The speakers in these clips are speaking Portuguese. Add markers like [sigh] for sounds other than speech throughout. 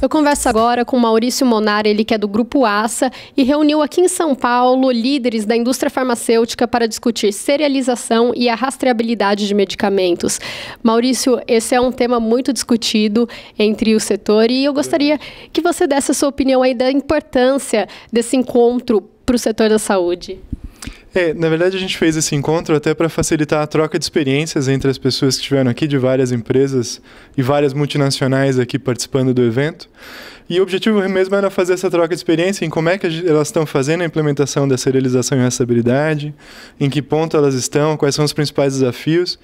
Eu converso agora com Maurício Monar, ele que é do Grupo Aça e reuniu aqui em São Paulo líderes da indústria farmacêutica para discutir serialização e a rastreabilidade de medicamentos. Maurício, esse é um tema muito discutido entre o setor e eu gostaria que você desse a sua opinião aí da importância desse encontro para o setor da saúde. É, na verdade, a gente fez esse encontro até para facilitar a troca de experiências entre as pessoas que estiveram aqui, de várias empresas e várias multinacionais aqui participando do evento. E o objetivo mesmo era fazer essa troca de experiência em como é que elas estão fazendo a implementação da serialização e rastreabilidade, em que ponto elas estão, quais são os principais desafios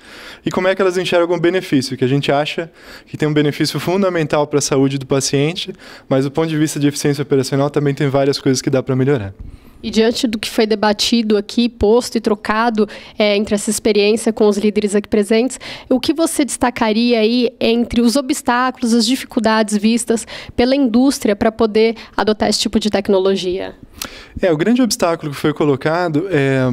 e como é que elas enxergam o benefício, que a gente acha que tem um benefício fundamental para a saúde do paciente, mas do ponto de vista de eficiência operacional também tem várias coisas que dá para melhorar. E diante do que foi debatido aqui, posto e trocado é, entre essa experiência com os líderes aqui presentes, o que você destacaria aí entre os obstáculos, as dificuldades vistas pela indústria para poder adotar esse tipo de tecnologia? É, o grande obstáculo que foi colocado é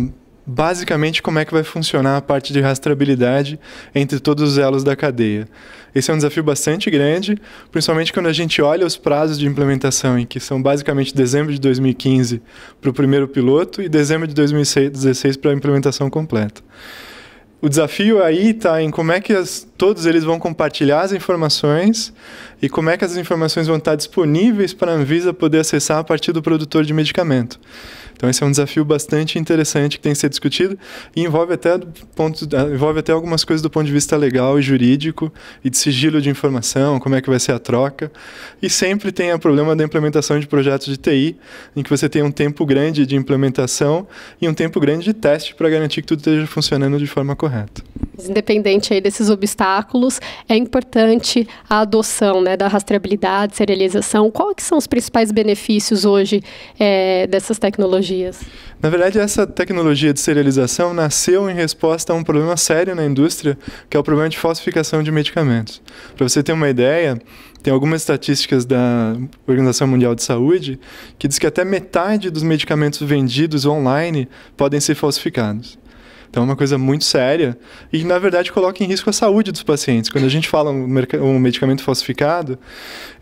basicamente como é que vai funcionar a parte de rastreabilidade entre todos os elos da cadeia. Esse é um desafio bastante grande, principalmente quando a gente olha os prazos de implementação, em que são basicamente dezembro de 2015 para o primeiro piloto e dezembro de 2016 para a implementação completa. O desafio aí está em como é que as, todos eles vão compartilhar as informações e como é que as informações vão estar disponíveis para a Anvisa poder acessar a partir do produtor de medicamento. Então esse é um desafio bastante interessante que tem que ser discutido e envolve até ponto, eh, envolve até algumas coisas do ponto de vista legal e jurídico e de sigilo de informação, como é que vai ser a troca. E sempre tem o problema da implementação de projetos de TI, em que você tem um tempo grande de implementação e um tempo grande de teste para garantir que tudo esteja funcionando de forma correta independente aí desses obstáculos, é importante a adoção né, da rastreabilidade, serialização. Quais que são os principais benefícios hoje é, dessas tecnologias? Na verdade, essa tecnologia de serialização nasceu em resposta a um problema sério na indústria, que é o problema de falsificação de medicamentos. Para você ter uma ideia, tem algumas estatísticas da Organização Mundial de Saúde que diz que até metade dos medicamentos vendidos online podem ser falsificados. Então é uma coisa muito séria e, na verdade, coloca em risco a saúde dos pacientes. Quando a gente fala um, um medicamento falsificado,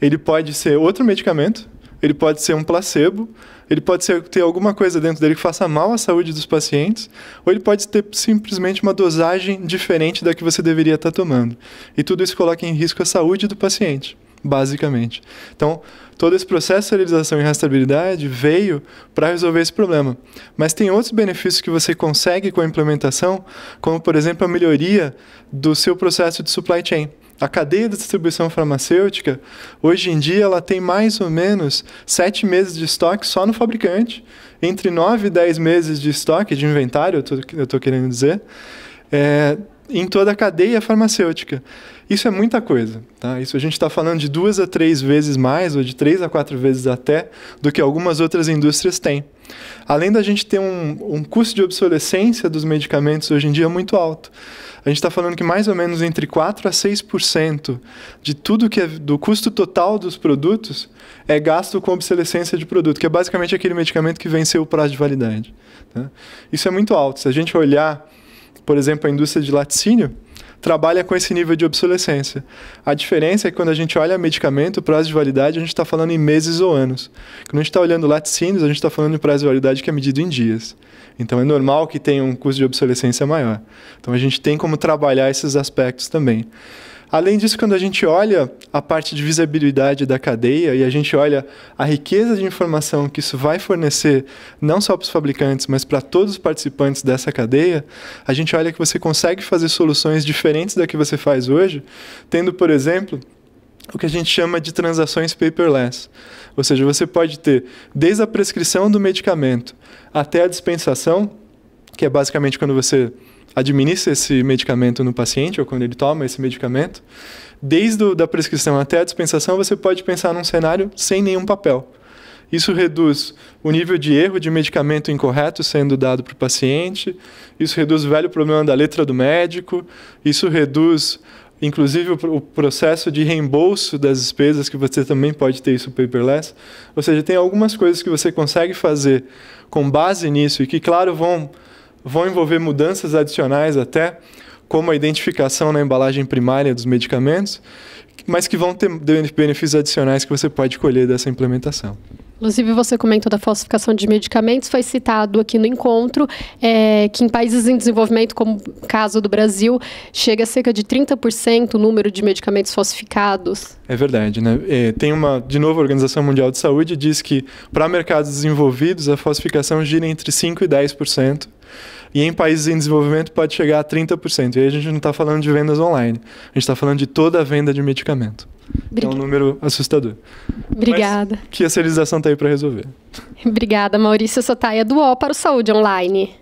ele pode ser outro medicamento, ele pode ser um placebo, ele pode ser, ter alguma coisa dentro dele que faça mal à saúde dos pacientes, ou ele pode ter simplesmente uma dosagem diferente da que você deveria estar tomando. E tudo isso coloca em risco a saúde do paciente basicamente. Então, todo esse processo de serialização e rastreabilidade veio para resolver esse problema. Mas tem outros benefícios que você consegue com a implementação, como, por exemplo, a melhoria do seu processo de supply chain. A cadeia de distribuição farmacêutica, hoje em dia, ela tem mais ou menos sete meses de estoque só no fabricante, entre nove e dez meses de estoque, de inventário, eu estou querendo dizer, é, em toda a cadeia farmacêutica. Isso é muita coisa. Tá? Isso a gente está falando de duas a três vezes mais, ou de três a quatro vezes até, do que algumas outras indústrias têm. Além da gente ter um, um custo de obsolescência dos medicamentos hoje em dia muito alto. A gente está falando que mais ou menos entre 4 a 6% de tudo que é do custo total dos produtos é gasto com obsolescência de produto, que é basicamente aquele medicamento que venceu o prazo de validade. Tá? Isso é muito alto. Se a gente olhar por exemplo, a indústria de laticínio, trabalha com esse nível de obsolescência. A diferença é que quando a gente olha medicamento, o prazo de validade, a gente está falando em meses ou anos. Quando a gente está olhando laticínios, a gente está falando em prazo de validade que é medido em dias. Então é normal que tenha um custo de obsolescência maior. Então a gente tem como trabalhar esses aspectos também. Além disso, quando a gente olha a parte de visibilidade da cadeia e a gente olha a riqueza de informação que isso vai fornecer, não só para os fabricantes, mas para todos os participantes dessa cadeia, a gente olha que você consegue fazer soluções diferentes da que você faz hoje, tendo, por exemplo, o que a gente chama de transações paperless. Ou seja, você pode ter desde a prescrição do medicamento até a dispensação que é basicamente quando você administra esse medicamento no paciente ou quando ele toma esse medicamento, desde da prescrição até a dispensação, você pode pensar num cenário sem nenhum papel. Isso reduz o nível de erro de medicamento incorreto sendo dado para o paciente, isso reduz o velho problema da letra do médico, isso reduz, inclusive, o processo de reembolso das despesas, que você também pode ter isso paperless. Ou seja, tem algumas coisas que você consegue fazer com base nisso e que, claro, vão vão envolver mudanças adicionais até, como a identificação na embalagem primária dos medicamentos, mas que vão ter benefícios adicionais que você pode colher dessa implementação. Inclusive, você comentou da falsificação de medicamentos, foi citado aqui no encontro é, que em países em desenvolvimento, como o caso do Brasil, chega a cerca de 30% o número de medicamentos falsificados. É verdade, né? É, tem uma, de novo, a Organização Mundial de Saúde diz que para mercados desenvolvidos a falsificação gira entre 5% e 10%. E em países em desenvolvimento pode chegar a 30%. E aí a gente não está falando de vendas online, a gente está falando de toda a venda de medicamento. Brig... É um número assustador. Obrigada. Mas que a serialização está aí para resolver. [laughs] Obrigada, Maurício Sotaia, do O para o Saúde Online.